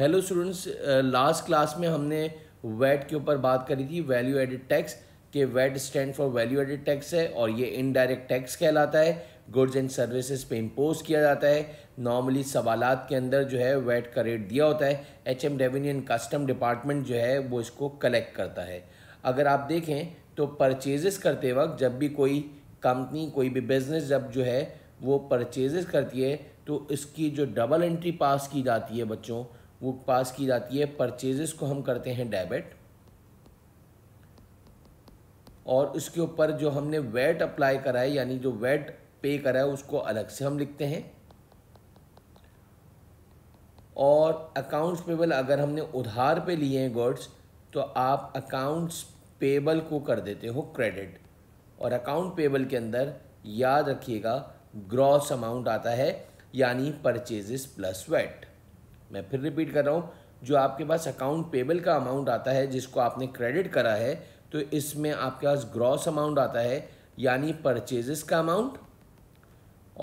hello students last class में हमने VAT के ऊपर बात करी थी वैल्यू एडिड टैक्स के VAT stand for value added tax है और ये इनडायरेक्ट टैक्स कहलाता है गुड्स एंड सर्विसेज पे इम्पोज किया जाता है नॉर्मली सवाल के अंदर जो है वैट का रेट दिया होता है H M revenue and custom department जो है वो इसको कलेक्ट करता है अगर आप देखें तो परचेजेस करते वक्त जब भी कोई कंपनी कोई भी बिजनेस जब जो है वो परचेजेस करती है तो इसकी जो डबल एंट्री पास की जाती है बच्चों वो पास की जाती है परचेजेस को हम करते हैं डेबिट और उसके ऊपर जो हमने वेट अप्लाई करा है यानी जो वेट पे करा है उसको अलग से हम लिखते हैं और अकाउंट्स पेबल अगर हमने उधार पे लिए हैं गुड्स तो आप अकाउंट्स पेबल को कर देते हो क्रेडिट और अकाउंट पेबल के अंदर याद रखिएगा ग्रॉस अमाउंट आता है यानी परचेजेस प्लस वेट मैं फिर रिपीट कर रहा हूँ जो आपके पास अकाउंट पेबल का अमाउंट आता है जिसको आपने क्रेडिट करा है तो इसमें आपके पास ग्रॉस अमाउंट आता है यानी परचेजेस का अमाउंट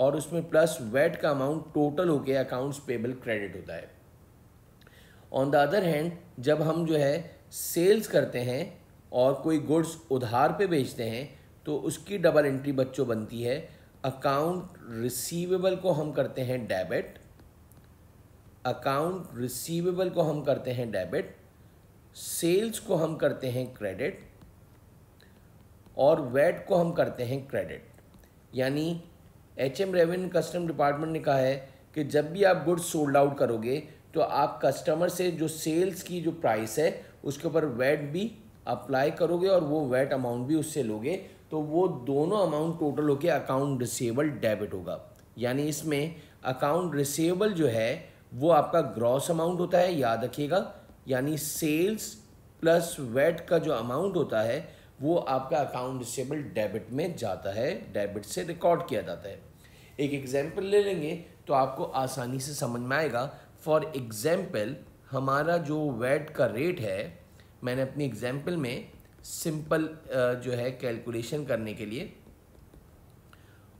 और उसमें प्लस वेट का अमाउंट टोटल होके अकाउंट्स पेबल क्रेडिट होता है ऑन द अदर हैंड जब हम जो है सेल्स करते हैं और कोई गुड्स उधार पे बेचते हैं तो उसकी डबल एंट्री बच्चों बनती है अकाउंट रिसीवेबल को हम करते हैं डेबिट अकाउंट रिसीवेबल को हम करते हैं डेबिट सेल्स को हम करते हैं क्रेडिट और वेट को हम करते हैं क्रेडिट यानी H M revenue custom department ने कहा है कि जब भी आप गुड्स सोल्ड आउट करोगे तो आप कस्टमर से जो सेल्स की जो प्राइस है उसके ऊपर वेट भी अप्लाई करोगे और वो वेट अमाउंट भी उससे लोगे तो वो दोनों अमाउंट टोटल होके अकाउंट रिसेबल डेबिट होगा यानी इसमें अकाउंट रिसेबल जो है वो आपका ग्रॉस अमाउंट होता है याद रखिएगा यानी सेल्स प्लस वेट का जो अमाउंट होता है वो आपका अकाउंट डिसेबल डेबिट में जाता है डेबिट से रिकॉर्ड किया जाता है एक एग्जाम्पल ले लेंगे तो आपको आसानी से समझ में आएगा फॉर एग्ज़ाम्पल हमारा जो वेट का रेट है मैंने अपनी एग्जाम्पल में सिंपल जो है कैलकुलेशन करने के लिए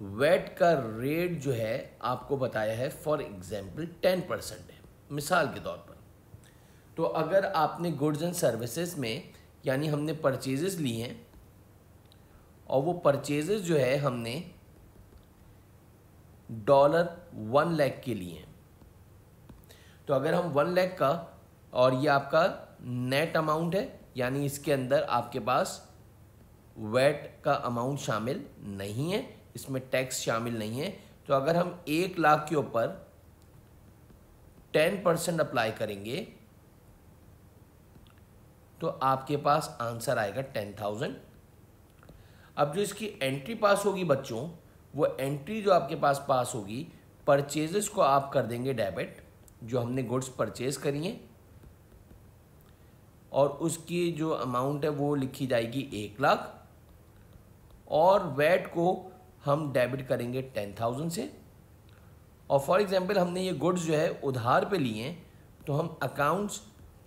वेट का रेट जो है आपको बताया है फॉर एग्जाम्पल टेन परसेंट है मिसाल के तौर पर तो अगर आपने गुड्स एंड सर्विसेज में यानी हमने परचेजेस ली हैं और वो परचेजेस जो है हमने डॉलर वन लैख के लिए हैं तो अगर हम वन लैख का और ये आपका नेट अमाउंट है यानी इसके अंदर आपके पास वेट का अमाउंट शामिल नहीं है इसमें टैक्स शामिल नहीं है तो अगर हम एक लाख के ऊपर टेन परसेंट अप्लाई करेंगे तो आपके पास आंसर आएगा टेन थाउजेंड अब जो इसकी एंट्री पास होगी बच्चों वो एंट्री जो आपके पास पास होगी परचेजेस को आप कर देंगे डेबिट जो हमने गुड्स परचेज करी हैं और उसकी जो अमाउंट है वो लिखी जाएगी एक लाख और वैट को हम डेबिट करेंगे टेन थाउजेंड से और फॉर एग्ज़ाम्पल हमने ये गुड्स जो है उधार पे लिए तो हम अकाउंट्स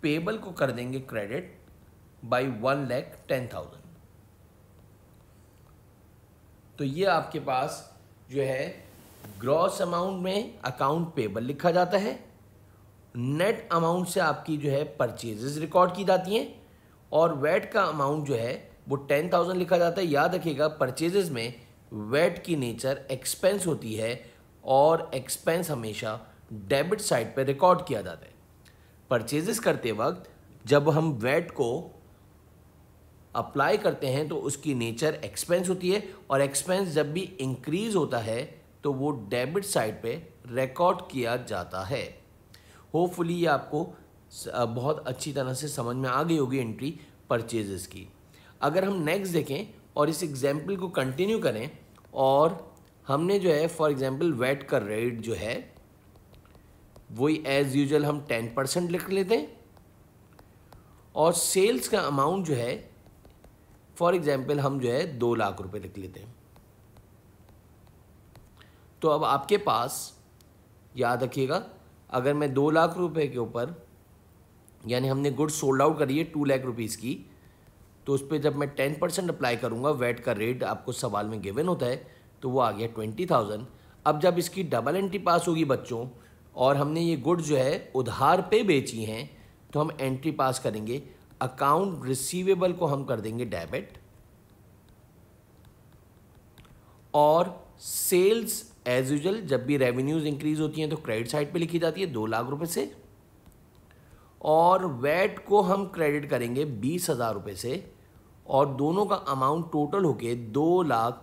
पेबल को कर देंगे credit by one lakh ten thousand तो ये आपके पास जो है ग्रॉस अमाउंट में अकाउंट पेबल लिखा जाता है नेट अमाउंट से आपकी जो है परचेजेज रिकॉर्ड की जाती हैं और वेट का अमाउंट जो है वो टेन थाउजेंड लिखा जाता है याद रखिएगा परचेजेज में वेट की नेचर एक्सपेंस होती है और एक्सपेंस हमेशा डेबिट साइड पर रिकॉर्ड किया जाता है परचेजेस करते वक्त जब हम वेट को अप्लाई करते हैं तो उसकी नेचर एक्सपेंस होती है और एक्सपेंस जब भी इंक्रीज होता है तो वो डेबिट साइड पे रिकॉर्ड किया जाता है होपफुली ये आपको बहुत अच्छी तरह से समझ में आ गई होगी एंट्री परचेजेस की अगर हम नेक्स्ट देखें और इस एग्जाम्पल को कंटिन्यू करें और हमने जो है फॉर एग्ज़ाम्पल वेट का रेट जो है वही एज़ यूजल हम टेन परसेंट लिख लेते हैं और सेल्स का अमाउंट जो है फॉर एग्ज़ाम्पल हम जो है दो लाख रुपए लिख लेते हैं तो अब आपके पास याद रखिएगा अगर मैं दो लाख रुपए के ऊपर यानी हमने गुड्स सोल्ड आउट करी है टू लाख रुपीज़ की तो उस पर जब मैं टेन परसेंट अप्लाई करूँगा वेट का रेट आपको सवाल में गिवन होता है तो वो आ गया ट्वेंटी थाउजेंड अब जब इसकी डबल एंट्री पास होगी बच्चों और हमने ये गुड जो है उधार पे बेची हैं तो हम एंट्री पास करेंगे अकाउंट रिसीवेबल को हम कर देंगे डेबिट और सेल्स एज यूजल जब भी रेवेन्यूज़ इंक्रीज़ होती हैं तो क्रेडिट साइड पे लिखी जाती है दो लाख रुपए से और वैट को हम क्रेडिट करेंगे बीस हज़ार रुपये से और दोनों का अमाउंट टोटल होके दो लाख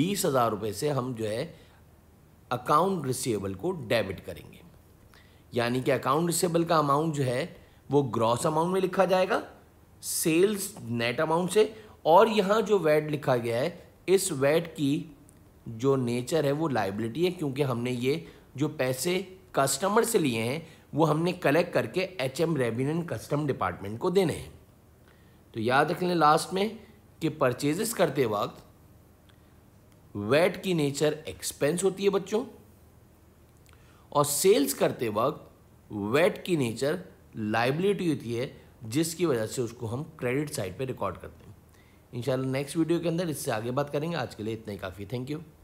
बीस हज़ार रुपये से हम जो है अकाउंट रिसीवेबल को डेबिट करेंगे यानी कि अकाउंट रिसीवेबल का अमाउंट जो है वो ग्रॉस अमाउंट में लिखा जाएगा सेल्स नेट अमाउंट से और यहाँ जो वैट लिखा गया है इस वैट की जो नेचर है वो लाइबिलिटी है क्योंकि हमने ये जो पैसे कस्टमर से लिए हैं वो हमने कलेक्ट करके H M revenue custom department को देने हैं तो याद रख लें लास्ट में कि परचेजेस करते वक्त वेट की नेचर एक्सपेंस होती है बच्चों और सेल्स करते वक्त वेट की नेचर लाइबिलिटी होती है जिसकी वजह से उसको हम क्रेडिट साइड पे रिकॉर्ड करते हैं इंशाल्लाह नेक्स्ट वीडियो के अंदर इससे आगे बात करेंगे आज के लिए इतना ही काफ़ी थैंक यू